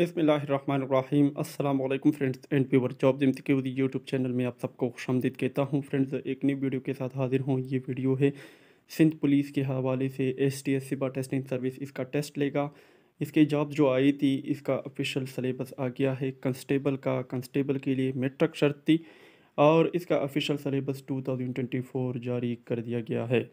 बसमीम अल्लाम friends and viewer job जिमत के यूट्यूब चैनल में आप सबको खुश आमदीद कहता हूँ फ्रेंड्स एक नई वीडियो के साथ हाजिर हूँ ये वीडियो है सिंध पुलिस के हवाले से एस टी एस सिबा टेस्टिंग सर्विस इसका टेस्ट लेगा इसके जॉब जो आई थी इसका ऑफिशियल सलेबस आ गया है कंस्टेबल का कंस्टेबल के लिए मेट्रिक शर्त थी और इसका ऑफिशियल सलेबस फोर जारी कर दिया गया है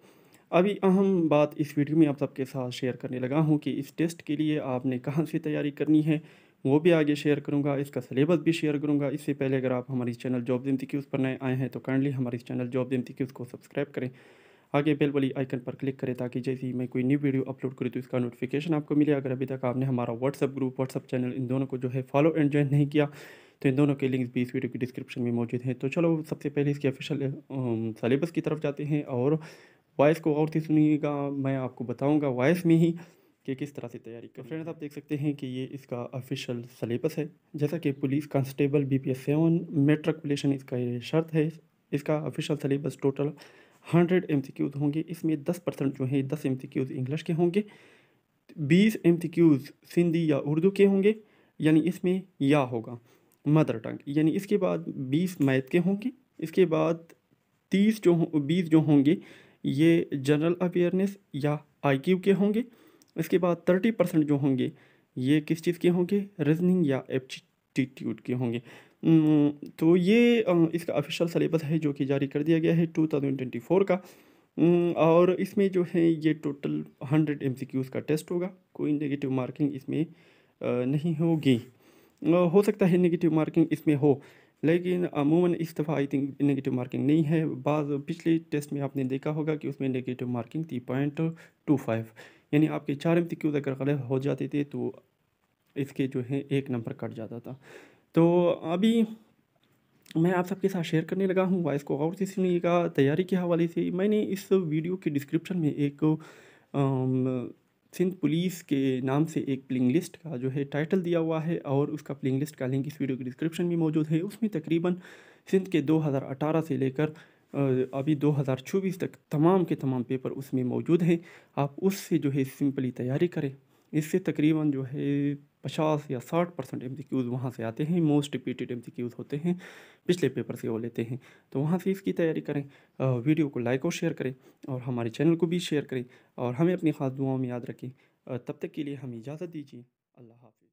अभी अहम बात इस वीडियो में आप सबके साथ शेयर करने लगा हूँ कि इस टेस्ट के लिए आपने कहाँ से तैयारी करनी है वो भी आगे शेयर करूँगा इसका सिलेबस भी शेयर करूँगा इससे पहले अगर आप हमारे चैनल जॉब की उस पर नए आए हैं तो काइंडली हमारे चैनल जॉब की उसको सब्सक्राइब करें आगे बेल वाली आइकन पर क्लिक करें ताकि जैसे ही मैं कोई न्यू वीडियो अपलोड करूँ तो इसका नोटिफिकेशन आपको मिले अगर अभी तक आपने हमारा व्हाट्सअप ग्रुप व्हाट्सअप चैनल इन दोनों को जो है फॉलो एंड ज्वाइन नहीं किया तो इन दोनों के लिंक्स भी इस वीडियो की डिस्क्रिप्शन में मौजूद हैं तो चलो सबसे पहले इसके ऑफिशियल सलेबस की तरफ जाते हैं और वॉइस को और से सुनिएगा मैं आपको बताऊँगा वॉइस में ही कि किस तरह से तैयारी कर फ्रेंड्स आप देख सकते हैं कि ये इसका ऑफिशियल सलेबस है जैसा कि police constable B P S seven matriculation इसका ये शर्त है इसका official syllabus total hundred M C Qs होंगे इसमें दस परसेंट जो है दस एम सी क्यूज़ इंग्लिश के होंगे बीस एम सी क्यूज़ सिंधी या उर्दू के होंगे यानी इसमें या होगा मदर टंग यानी इसके बाद बीस मैथ के होंगे इसके बाद तीस जो बीस जो होंगे ये जनरल अवेयरनेस या आईक्यू के होंगे इसके बाद थर्टी परसेंट जो होंगे ये किस चीज़ के होंगे रीजनिंग या एप्टीट्यूड के होंगे तो ये इसका ऑफिशियल सलेबस है जो कि जारी कर दिया गया है टू थाउजेंड ट्वेंटी फोर का और इसमें जो है ये total hundred M C Qs का टेस्ट होगा कोई नेगेटिव मार्किंग इसमें नहीं होगी हो सकता है नेगेटिव मार्किंग इसमें हो लेकिन अमूमन इस दफ़ा आई थिंक नेगेटिव मार्किंग नहीं है बाद पिछले टेस्ट में आपने देखा होगा कि उसमें नेगेटिव मार्किंग थी पॉइंट टू फाइव यानी आपके चार एम अगर गलत हो जाते थे तो इसके जो है एक नंबर कट जाता था तो अभी मैं आप सबके साथ शेयर करने लगा हूँ वॉइस को गौर से सुनिएगा तैयारी के हवाले से मैंने इस वीडियो के डिस्क्रिप्शन में एक आम, सिंध पुलिस के नाम से एक प्लिंग लिस्ट का जो है टाइटल दिया हुआ है और उसका प्लिंग लिस्ट का लिंक इस वीडियो के डिस्क्रिप्शन में मौजूद है उसमें तकरीबन सिंध के 2018 से लेकर अभी 2024 तक तमाम के तमाम पेपर उसमें मौजूद हैं आप उससे जो है सिंपली तैयारी करें इससे तकरीबन जो है पचास या साठ परसेंट एम वहाँ से आते हैं मोस्ट रिपीटेड एम होते हैं पिछले पेपर से वो लेते हैं तो वहाँ से इसकी तैयारी करें वीडियो को लाइक और शेयर करें और हमारे चैनल को भी शेयर करें और हमें अपनी ख़ास दुआओं में याद रखें तब तक के लिए हमें इजाज़त दीजिए अल्लाह हाफि